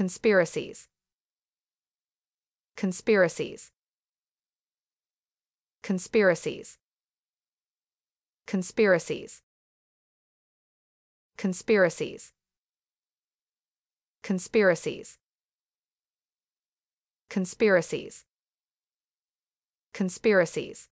Conspiracies. Conspiracies. Conspiracies. Conspiracies. Conspiracies. Conspiracies. Conspiracies. Conspiracies.